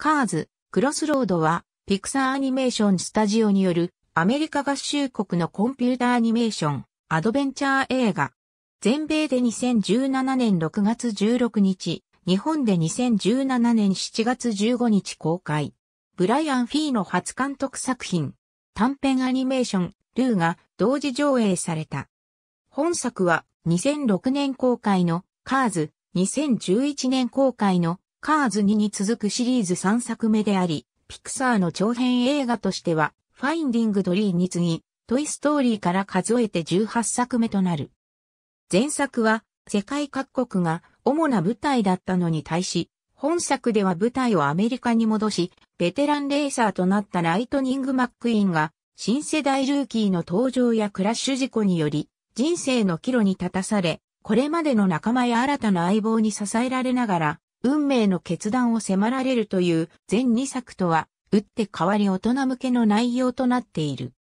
カーズ、クロスロードは、ピクサーアニメーションスタジオによる、アメリカ合衆国のコンピューターアニメーション、アドベンチャー映画。全米で2017年6月16日、日本で2017年7月15日公開。ブライアン・フィーの初監督作品、短編アニメーション、ルーが同時上映された。本作は2006年公開のカーズ、2011年公開のカーズ2に続くシリーズ3作目であり、ピクサーの長編映画としては、ファインディングドリーに次ぎ、トイストーリーから数えて18作目となる。前作は、世界各国が主な舞台だったのに対し、本作では舞台をアメリカに戻し、ベテランレーサーとなったライトニング・マックイーンが、新世代ルーキーの登場やクラッシュ事故により、人生の岐路に立たされ、これまでの仲間や新たな相棒に支えられながら、運命の決断を迫られるという全2作とは、打って変わり大人向けの内容となっている。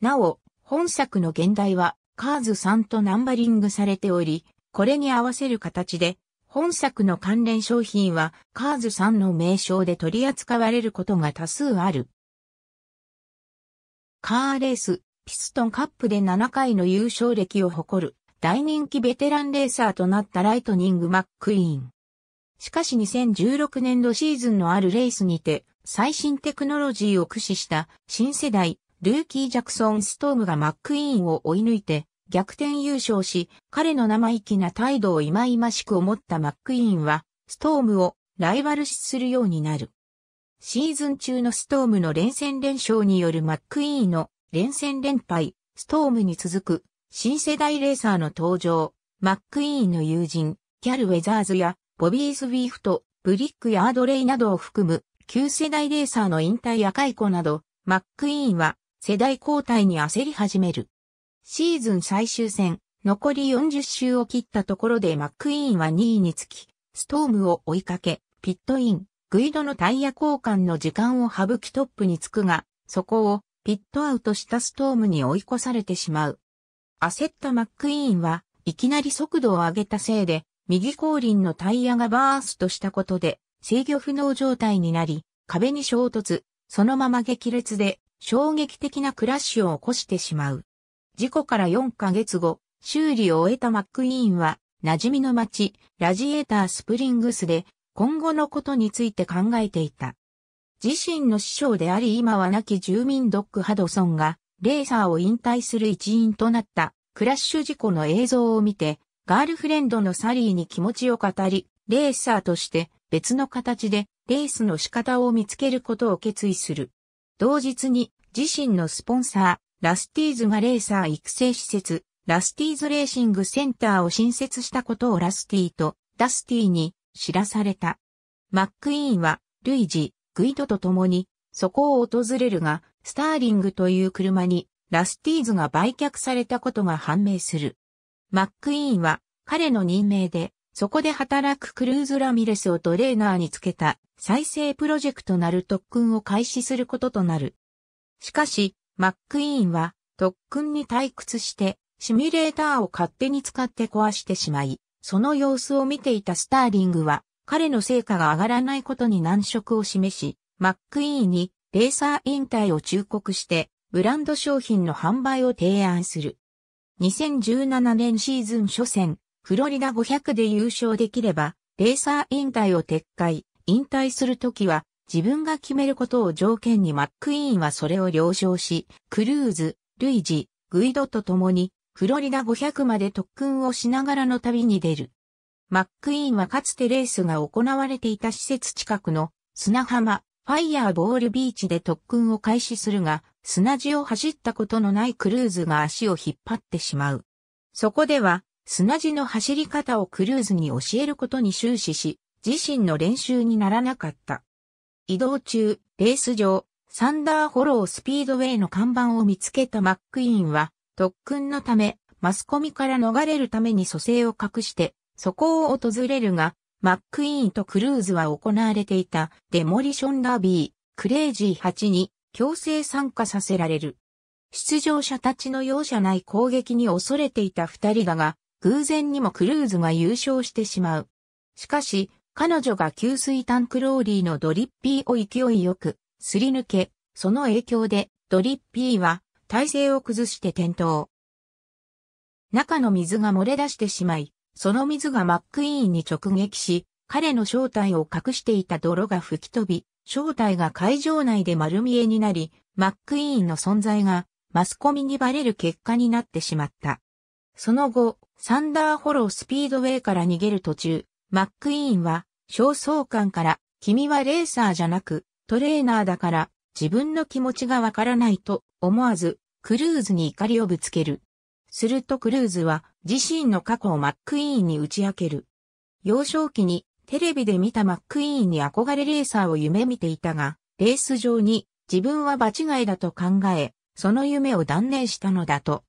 なお、本作の現代は、カーズさんとナンバリングされており、これに合わせる形で、本作の関連商品は、カーズさんの名称で取り扱われることが多数ある。カーレース、ピストンカップで7回の優勝歴を誇る、大人気ベテランレーサーとなったライトニング・マックイーン。しかし2016年度シーズンのあるレースにて、最新テクノロジーを駆使した新世代、ルーキー・ジャクソン・ストームがマック・イーンを追い抜いて、逆転優勝し、彼の生意気な態度を忌々しく思ったマック・イーンは、ストームをライバル視するようになる。シーズン中のストームの連戦連勝によるマック・イーンの連戦連敗、ストームに続く、新世代レーサーの登場、マック・イーンの友人、キャル・ウェザーズやボビー・スウィフト、ブリックやアードレイなどを含む旧世代レーサーの引退や解雇など、マックイーンは世代交代に焦り始める。シーズン最終戦、残り40周を切ったところでマックイーンは2位につき、ストームを追いかけ、ピットイン、グイドのタイヤ交換の時間を省きトップにつくが、そこをピットアウトしたストームに追い越されてしまう。焦ったマックイーンは、いきなり速度を上げたせいで、右後輪のタイヤがバーストしたことで制御不能状態になり、壁に衝突、そのまま激烈で衝撃的なクラッシュを起こしてしまう。事故から4ヶ月後、修理を終えたマックイーンは、馴染みの街、ラジエータースプリングスで、今後のことについて考えていた。自身の師匠であり今は亡き住民ドック・ハドソンが、レーサーを引退する一因となった、クラッシュ事故の映像を見て、ガールフレンドのサリーに気持ちを語り、レーサーとして別の形でレースの仕方を見つけることを決意する。同日に自身のスポンサー、ラスティーズがレーサー育成施設、ラスティーズレーシングセンターを新設したことをラスティとダスティに知らされた。マックイーンはルイジ、グイドと共にそこを訪れるが、スターリングという車にラスティーズが売却されたことが判明する。マックイーンは彼の任命で、そこで働くクルーズ・ラミレスをトレーナーにつけた再生プロジェクトなる特訓を開始することとなる。しかし、マックイーンは特訓に退屈して、シミュレーターを勝手に使って壊してしまい、その様子を見ていたスターリングは、彼の成果が上がらないことに難色を示し、マックイーンにレーサー引退を忠告して、ブランド商品の販売を提案する。2017年シーズン初戦、フロリダ500で優勝できれば、レーサー引退を撤回、引退するときは、自分が決めることを条件にマックイーンはそれを了承し、クルーズ、ルイジ、グイドと共に、フロリダ500まで特訓をしながらの旅に出る。マックイーンはかつてレースが行われていた施設近くの砂浜、ファイヤーボールビーチで特訓を開始するが、砂地を走ったことのないクルーズが足を引っ張ってしまう。そこでは、砂地の走り方をクルーズに教えることに終始し、自身の練習にならなかった。移動中、レース場、サンダーホロースピードウェイの看板を見つけたマックイーンは、特訓のため、マスコミから逃れるために蘇生を隠して、そこを訪れるが、マックイーンとクルーズは行われていたデモリションダービー、クレイジー8に強制参加させられる。出場者たちの容赦ない攻撃に恐れていた二人だが、偶然にもクルーズが優勝してしまう。しかし、彼女が給水タンクローリーのドリッピーを勢いよく、すり抜け、その影響で、ドリッピーは、体勢を崩して転倒。中の水が漏れ出してしまい、その水がマックイーンに直撃し、彼の正体を隠していた泥が吹き飛び、正体が会場内で丸見えになり、マックイーンの存在がマスコミにバレる結果になってしまった。その後、サンダーホロースピードウェイから逃げる途中、マックイーンは、焦燥感から、君はレーサーじゃなく、トレーナーだから、自分の気持ちがわからないと思わず、クルーズに怒りをぶつける。するとクルーズは、自身の過去をマックイーンに打ち明ける。幼少期にテレビで見たマックイーンに憧れレーサーを夢見ていたが、レース上に自分は場違いだと考え、その夢を断念したのだと。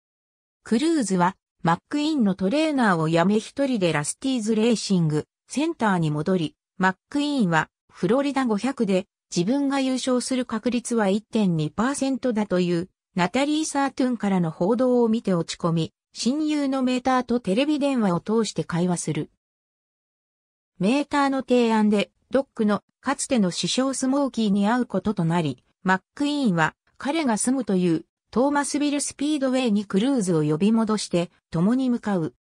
クルーズは、マックイーンのトレーナーを辞め一人でラスティーズレーシングセンターに戻り、マックイーンはフロリダ500で自分が優勝する確率は1.2%だというナタリー・サートゥンからの報道を見て落ち込み、親友のメーターとテレビ電話を通して会話する。メーターの提案で、ドックのかつての師匠スモーキーに会うこととなり、マックイーンは彼が住むというトーマスビルスピードウェイにクルーズを呼び戻して共に向かう。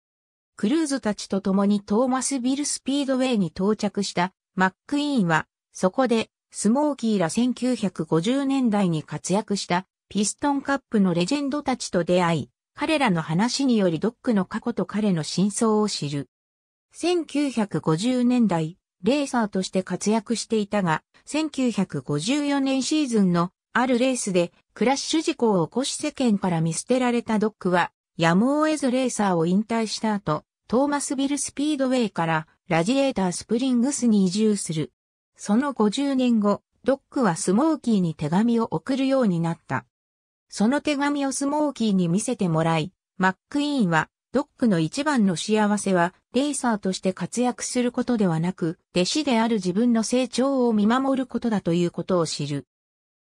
クルーズたちと共にトーマスビルスピードウェイに到着したマックイーンはそこでスモーキーら1950年代に活躍したピストンカップのレジェンドたちと出会い、彼らの話によりドックの過去と彼の真相を知る。1950年代、レーサーとして活躍していたが、1954年シーズンのあるレースでクラッシュ事故を起こし世間から見捨てられたドックは、やむを得ずレーサーを引退した後、トーマスビルスピードウェイからラジエータースプリングスに移住する。その50年後、ドックはスモーキーに手紙を送るようになった。その手紙をスモーキーに見せてもらい、マックイーンはドックの一番の幸せは、レーサーとして活躍することではなく、弟子である自分の成長を見守ることだということを知る。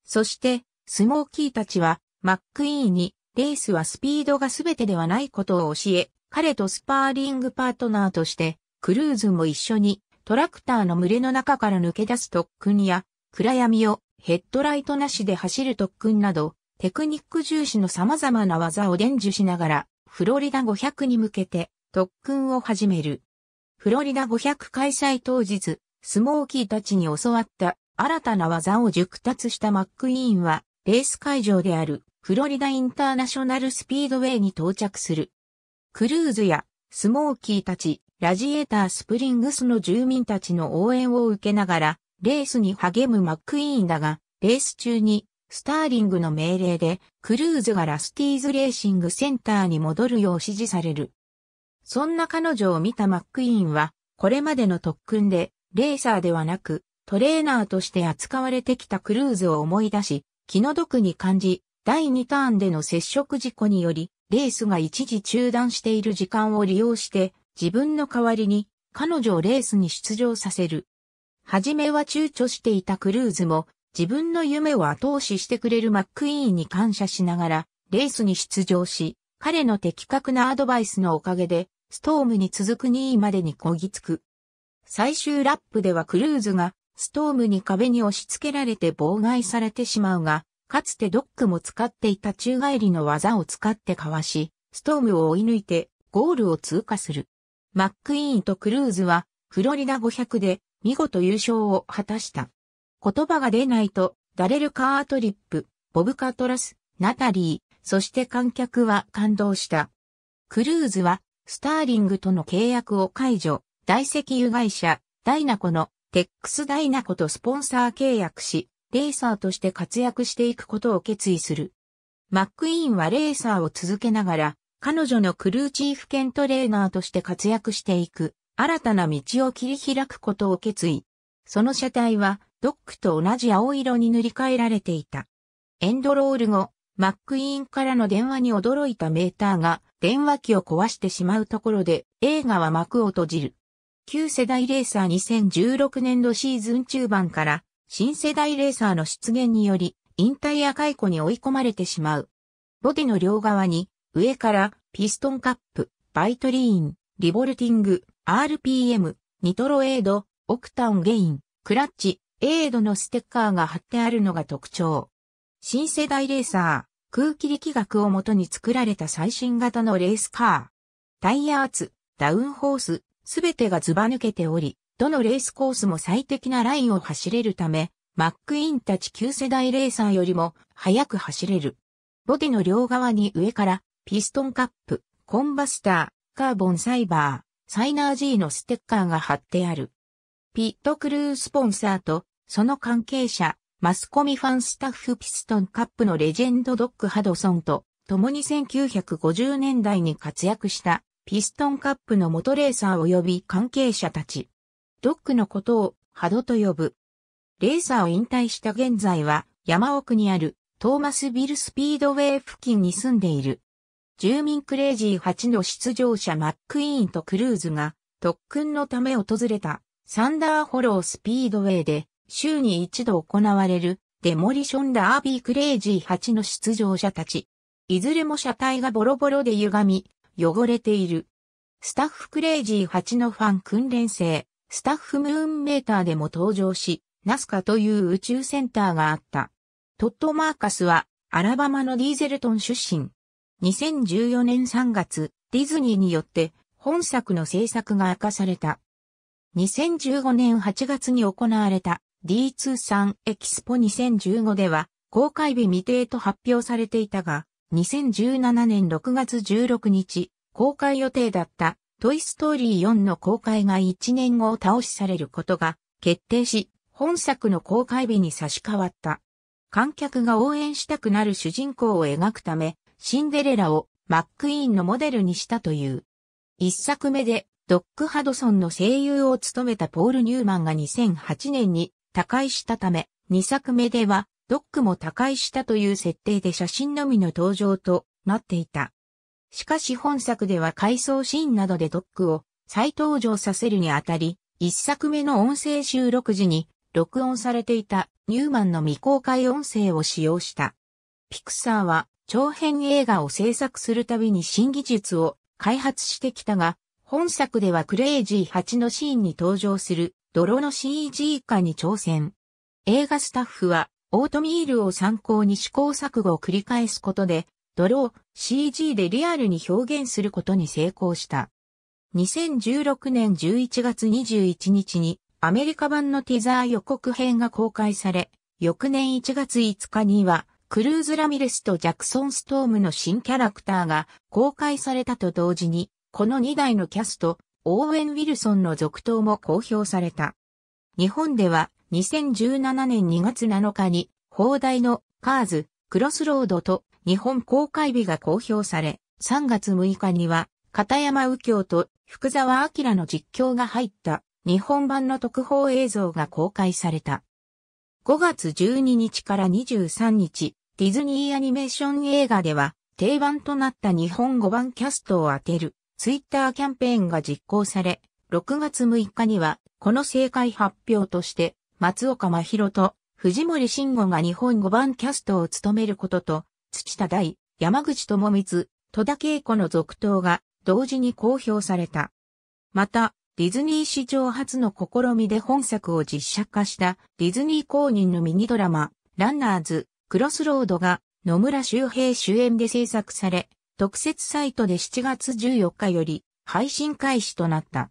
そして、スモーキーたちは、マックイーンに、レースはスピードが全てではないことを教え、彼とスパーリングパートナーとして、クルーズも一緒に、トラクターの群れの中から抜け出す特訓や、暗闇をヘッドライトなしで走る特訓など、テクニック重視の様々な技を伝授しながら、フロリダ500に向けて特訓を始める。フロリダ500開催当日、スモーキーたちに教わった新たな技を熟達したマックイーンは、レース会場であるフロリダインターナショナルスピードウェイに到着する。クルーズやスモーキーたち、ラジエータースプリングスの住民たちの応援を受けながら、レースに励むマックイーンだが、レース中にスターリングの命令で、クルーズがラスティーズレーシングセンターに戻るよう指示される。そんな彼女を見たマックイーンは、これまでの特訓で、レーサーではなく、トレーナーとして扱われてきたクルーズを思い出し、気の毒に感じ、第2ターンでの接触事故により、レースが一時中断している時間を利用して、自分の代わりに、彼女をレースに出場させる。はじめは躊躇していたクルーズも、自分の夢を後押ししてくれるマックイーンに感謝しながら、レースに出場し、彼の的確なアドバイスのおかげで、ストームに続く2位までにこぎつく。最終ラップではクルーズが、ストームに壁に押し付けられて妨害されてしまうが、かつてドックも使っていた宙返りの技を使ってかわし、ストームを追い抜いてゴールを通過する。マックイーンとクルーズはフロリダ500で見事優勝を果たした。言葉が出ないと、ダレル・カートリップ、ボブ・カトラス、ナタリー、そして観客は感動した。クルーズは、スターリングとの契約を解除、大石油会社、ダイナコの、テックスダイナコとスポンサー契約し、レーサーとして活躍していくことを決意する。マックイーンはレーサーを続けながら、彼女のクルーチーフ兼トレーナーとして活躍していく、新たな道を切り開くことを決意。その車体は、ドックと同じ青色に塗り替えられていた。エンドロール後、マックイーンからの電話に驚いたメーターが電話機を壊してしまうところで映画は幕を閉じる。旧世代レーサー2016年度シーズン中盤から新世代レーサーの出現により引退や解雇に追い込まれてしまう。ボディの両側に上からピストンカップ、バイトリーン、リボルティング、RPM、ニトロエイド、オクタンゲイン、クラッチ、エードのステッカーが貼ってあるのが特徴。新世代レーサー、空気力学をもとに作られた最新型のレースカー。タイヤ圧、ダウンホース、すべてがずば抜けており、どのレースコースも最適なラインを走れるため、マックインたち旧世代レーサーよりも速く走れる。ボディの両側に上からピストンカップ、コンバスター、カーボンサイバー、サイナージーのステッカーが貼ってある。ピットクルースポンサーとその関係者、マスコミファンスタッフピストンカップのレジェンドドッグ・ハドソンと、共に1950年代に活躍したピストンカップの元レーサー及び関係者たち。ドッグのことをハドと呼ぶ。レーサーを引退した現在は山奥にあるトーマスビルスピードウェイ付近に住んでいる。住民クレイジー8の出場者マックイーンとクルーズが特訓のため訪れたサンダーホロースピードウェイで週に一度行われる、デモリションダービークレイジー8の出場者たち。いずれも車体がボロボロで歪み、汚れている。スタッフクレイジー8のファン訓練生、スタッフムーンメーターでも登場し、ナスカという宇宙センターがあった。トット・マーカスは、アラバマのディーゼルトン出身。2014年3月、ディズニーによって本作の制作が明かされた。2015年8月に行われた D23 エキスポ2015では公開日未定と発表されていたが、2017年6月16日、公開予定だったトイストーリー4の公開が1年後を倒しされることが決定し、本作の公開日に差し替わった。観客が応援したくなる主人公を描くため、シンデレラをマックイーンのモデルにしたという。一作目でドック・ハドソンの声優を務めたポール・ニューマンが2008年に他界したため、2作目では、ドックも他界したという設定で写真のみの登場となっていた。しかし本作では回想シーンなどでドックを再登場させるにあたり、1作目の音声収録時に録音されていたニューマンの未公開音声を使用した。ピクサーは長編映画を制作するたびに新技術を開発してきたが、本作ではクレイジー8のシーンに登場する泥の CG 化に挑戦。映画スタッフは、オートミールを参考に試行錯誤を繰り返すことで、泥を CG でリアルに表現することに成功した。2016年11月21日にアメリカ版のティザー予告編が公開され、翌年1月5日にはクルーズ・ラミレスとジャクソン・ストームの新キャラクターが公開されたと同時に、この2台のキャスト、オーウェン・ウィルソンの続投も公表された。日本では2017年2月7日に、放題のカーズ、クロスロードと日本公開日が公表され、3月6日には、片山右京と福沢明の実況が入った日本版の特報映像が公開された。5月12日から23日、ディズニーアニメーション映画では定番となった日本語版キャストを当てるツイッターキャンペーンが実行され、6月6日には、この正解発表として、松岡真宏と藤森慎吾が日本語版キャストを務めることと、土田大、山口智光、戸田恵子の続投が同時に公表された。また、ディズニー史上初の試みで本作を実写化したディズニー公認のミニドラマ、ランナーズ、クロスロードが野村周平主演で制作され、特設サイトで7月14日より配信開始となった。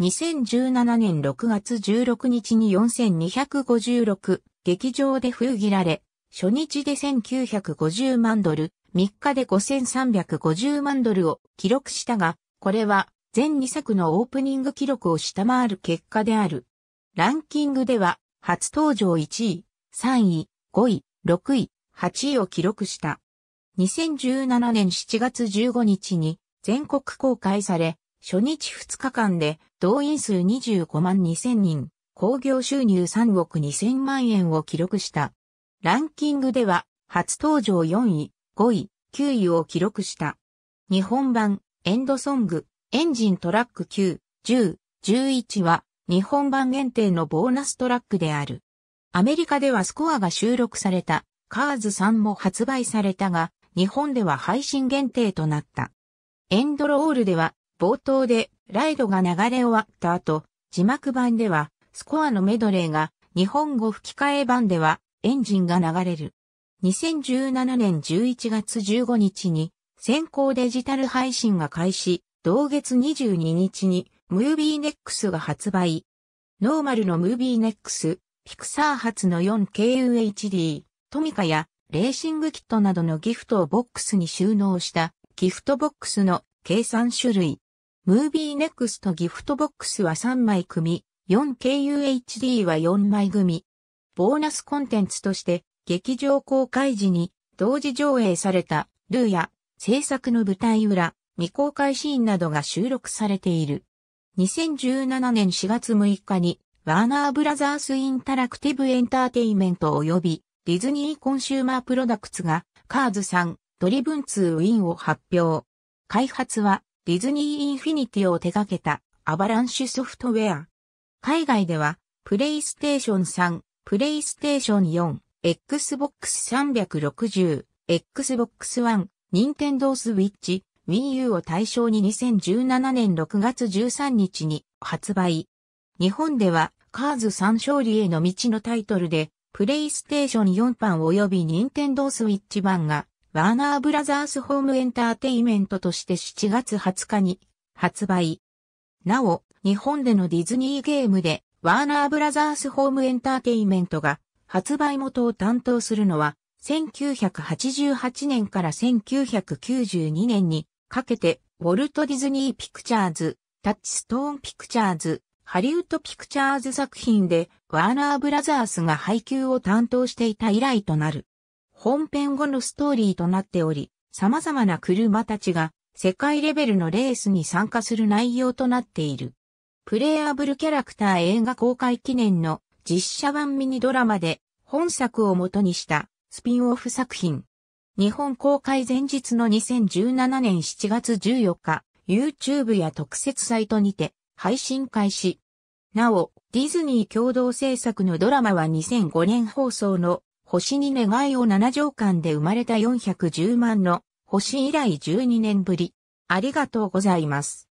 2017年6月16日に4256劇場で封切られ、初日で1950万ドル、3日で5350万ドルを記録したが、これは全2作のオープニング記録を下回る結果である。ランキングでは初登場1位、3位、5位、6位、8位を記録した。2017年7月15日に全国公開され、初日2日間で動員数25万2000人、興行収入3億2000万円を記録した。ランキングでは初登場4位、5位、9位を記録した。日本版エンドソング、エンジントラック9、10、11は日本版限定のボーナストラックである。アメリカではスコアが収録されたカーズさんも発売されたが、日本では配信限定となった。エンドロールでは冒頭でライドが流れ終わった後、字幕版ではスコアのメドレーが日本語吹き替え版ではエンジンが流れる。2017年11月15日に先行デジタル配信が開始、同月22日にムービーネックスが発売。ノーマルのムービーネックス、ピクサー発の 4KUHD、トミカやレーシングキットなどのギフトをボックスに収納したギフトボックスの計算種類。ムービーネクストギフトボックスは3枚組、4KUHD は4枚組。ボーナスコンテンツとして劇場公開時に同時上映されたルーや制作の舞台裏、未公開シーンなどが収録されている。2017年4月6日にワーナーブラザースインタラクティブエンターテイメント及びディズニーコンシューマープロダクツが、カーズさん、ドリブン2ウィンを発表。開発は、ディズニーインフィニティを手掛けた、アバランシュソフトウェア。海外では、プレイステーション3、プレイステーション4、Xbox 360、Xbox One、Nintendo Switch、Wii U を対象に2017年6月13日に発売。日本では、カーズ3勝利への道のタイトルでプレイステーション4版及び任天堂スイッチ版が、ワーナーブラザースホームエンターテイメントとして7月20日に発売。なお、日本でのディズニーゲームで、ワーナーブラザースホームエンターテイメントが発売元を担当するのは、1988年から1992年にかけて、ウォルト・ディズニー・ピクチャーズ、タッチストーン・ピクチャーズ、ハリウッドピクチャーズ作品でワーナーブラザースが配給を担当していた以来となる。本編後のストーリーとなっており、様々な車たちが世界レベルのレースに参加する内容となっている。プレイアブルキャラクター映画公開記念の実写版ミニドラマで本作を元にしたスピンオフ作品。日本公開前日の2017年7月14日、YouTube や特設サイトにて配信開始。なお、ディズニー共同制作のドラマは2005年放送の星に願いを7条間で生まれた410万の星以来12年ぶり。ありがとうございます。